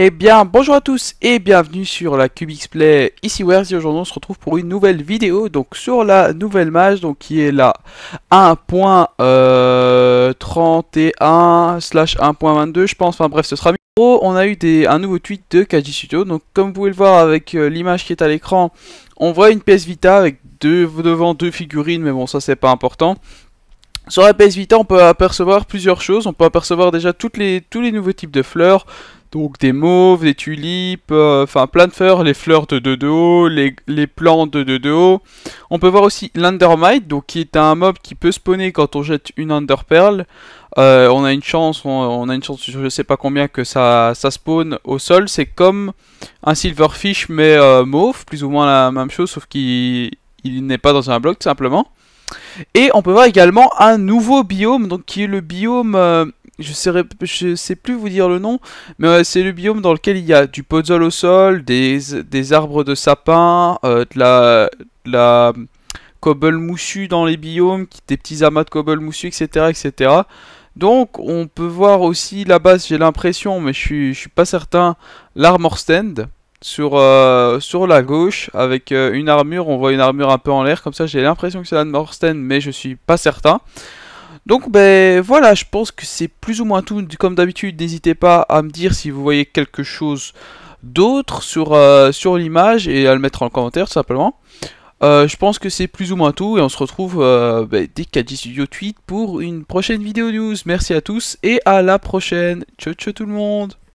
Eh bien, bonjour à tous et bienvenue sur la Cubixplay Play, ici Wars. et aujourd'hui on se retrouve pour une nouvelle vidéo donc sur la nouvelle mage donc qui est la 1.31 euh, slash 1.22 je pense, enfin bref ce sera gros oh, On a eu des, un nouveau tweet de Kaji Studio donc comme vous pouvez le voir avec euh, l'image qui est à l'écran on voit une PS Vita avec deux, devant deux figurines mais bon ça c'est pas important. Sur la PS Vita, on peut apercevoir plusieurs choses. On peut apercevoir déjà tous les nouveaux types de fleurs, donc des mauves, des tulipes, euh, enfin plein de fleurs, les fleurs de, de, de les, les plantes de, de, haut. On peut voir aussi l'Undermite, donc qui est un mob qui peut spawner quand on jette une Underpearl. Euh, on a une chance, on, a une chance, je sais pas combien que ça, ça spawn au sol. C'est comme un Silverfish mais euh, mauve, plus ou moins la même chose, sauf qu'il n'est pas dans un bloc tout simplement. Et on peut voir également un nouveau biome, donc qui est le biome je ne sais plus vous dire le nom, mais c'est le biome dans lequel il y a du puzzle au sol, des, arbres de sapin, euh, de la, la cobble moussue dans les biomes, des petits amas de cobble moussue, etc., etc. Donc on peut voir aussi la base, j'ai l'impression, mais je suis, suis pas certain, l'armor stand sur, euh, sur la gauche avec euh, une armure, on voit une armure un peu en l'air, comme ça j'ai l'impression que c'est l'armor stand, mais je ne suis pas certain. Donc ben voilà, je pense que c'est plus ou moins tout. Comme d'habitude, n'hésitez pas à me dire si vous voyez quelque chose d'autre sur, euh, sur l'image et à le mettre en commentaire tout simplement. Euh, je pense que c'est plus ou moins tout et on se retrouve euh, ben, dès 10 Studio Tweet pour une prochaine vidéo news. Merci à tous et à la prochaine. Ciao ciao tout le monde